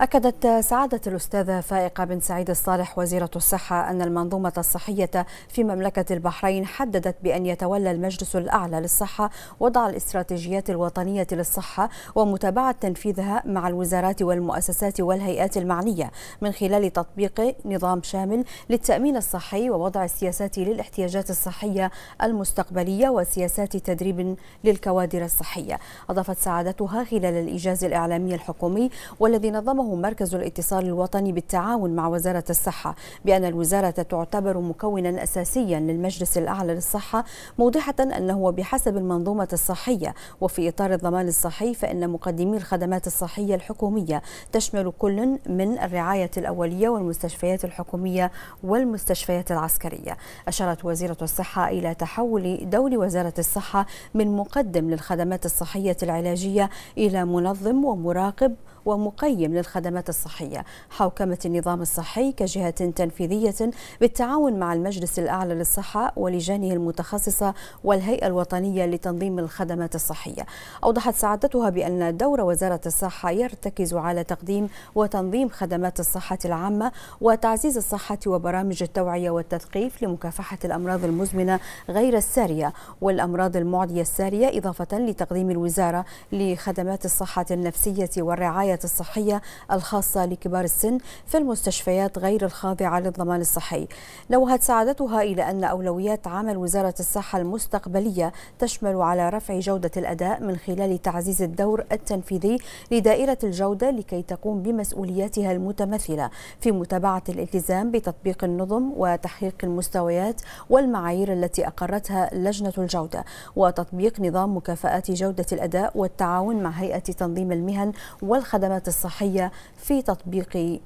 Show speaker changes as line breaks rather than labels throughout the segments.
أكدت سعادة الأستاذة فائقة بن سعيد الصالح وزيرة الصحة أن المنظومة الصحية في مملكة البحرين حددت بأن يتولى المجلس الأعلى للصحة وضع الاستراتيجيات الوطنية للصحة ومتابعة تنفيذها مع الوزارات والمؤسسات والهيئات المعنية من خلال تطبيق نظام شامل للتأمين الصحي ووضع السياسات للاحتياجات الصحية المستقبلية وسياسات تدريب للكوادر الصحية أضافت سعادتها خلال الإيجاز الإعلامي الحكومي والذي نظمه أعلنه مركز الاتصال الوطني بالتعاون مع وزارة الصحة بأن الوزارة تعتبر مكونا أساسيا للمجلس الأعلى للصحة موضحة أنه بحسب المنظومة الصحية وفي إطار الضمان الصحي فإن مقدمي الخدمات الصحية الحكومية تشمل كل من الرعاية الأولية والمستشفيات الحكومية والمستشفيات العسكرية أشارت وزيرة الصحة إلى تحول دور وزارة الصحة من مقدم للخدمات الصحية العلاجية إلى منظم ومراقب ومقيم للخدمات الصحية حوكمة النظام الصحي كجهة تنفيذية بالتعاون مع المجلس الأعلى للصحة ولجانه المتخصصة والهيئة الوطنية لتنظيم الخدمات الصحية أوضحت سعادتها بأن دور وزارة الصحة يرتكز على تقديم وتنظيم خدمات الصحة العامة وتعزيز الصحة وبرامج التوعية والتثقيف لمكافحة الأمراض المزمنة غير السارية والأمراض المعدية السارية إضافة لتقديم الوزارة لخدمات الصحة النفسية والرعاية الرعاية الصحية الخاصة لكبار السن في المستشفيات غير الخاضعة للضمان الصحي لوهت سعادتها إلى أن أولويات عمل وزارة الصحة المستقبلية تشمل على رفع جودة الأداء من خلال تعزيز الدور التنفيذي لدائرة الجودة لكي تقوم بمسؤولياتها المتمثلة في متابعة الالتزام بتطبيق النظم وتحقيق المستويات والمعايير التي أقرتها لجنة الجودة وتطبيق نظام مكافآت جودة الأداء والتعاون مع هيئة تنظيم المهن والخدمات الخدمات الصحية في تطبيق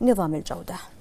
نظام الجودة